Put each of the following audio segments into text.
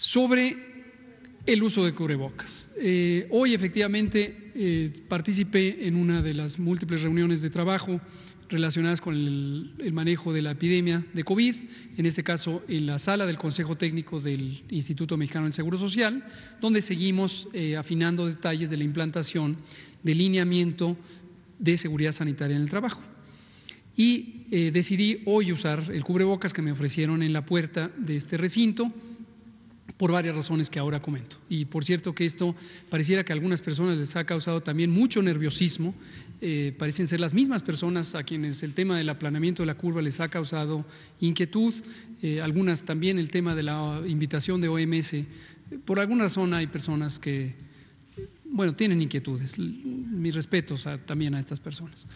sobre el uso de cubrebocas. Eh, hoy efectivamente eh, participé en una de las múltiples reuniones de trabajo relacionadas con el, manejo de la epidemia de COVID, en este caso en la sala del Consejo Técnico del Instituto Mexicano del Seguro Social, donde seguimos eh, afinando detalles de la implantación de lineamiento de seguridad sanitaria en el trabajo. Y decidí hoy usar el cubrebocas que me ofrecieron en la puerta de este recinto por varias razones que ahora comento. Y por cierto que esto pareciera que a algunas personas les ha causado también mucho nerviosismo, eh, parecen ser las mismas personas a quienes el tema del aplanamiento de la curva les ha causado inquietud, eh, algunas también el tema de la invitación de OMS. Por alguna razón hay personas que, bueno, tienen inquietudes. Mis respetos también a estas personas.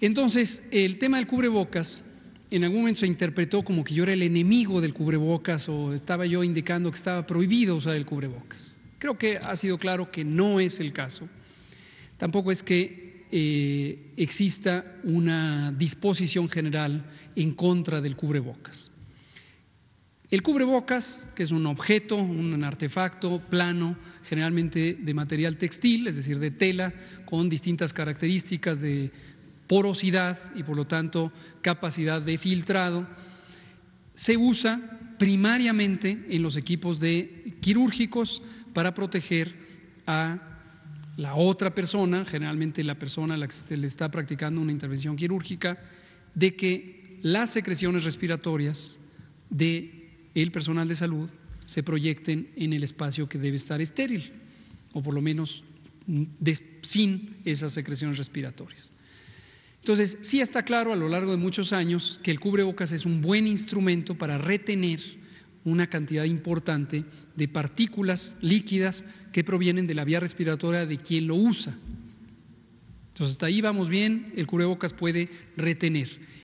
Entonces, el tema del cubrebocas en algún momento se interpretó como que yo era el enemigo del cubrebocas o estaba yo indicando que estaba prohibido usar el cubrebocas. Creo que ha sido claro que no es el caso. Tampoco es que eh, exista una disposición general en contra del cubrebocas. El cubrebocas, que es un objeto, un artefacto plano, generalmente de material textil, es decir, de tela, con distintas características de porosidad y por lo tanto capacidad de filtrado, se usa primariamente en los equipos de quirúrgicos para proteger a la otra persona, generalmente la persona a la que se le está practicando una intervención quirúrgica, de que las secreciones respiratorias del personal de salud se proyecten en el espacio que debe estar estéril, o por lo menos mm, sin esas secreciones respiratorias. Entonces, sí está claro a lo largo de muchos años que el cubrebocas es un buen instrumento para retener una cantidad importante de partículas líquidas que provienen de la vía respiratoria de quien lo usa. Entonces, hasta ahí vamos bien, el cubrebocas puede retener.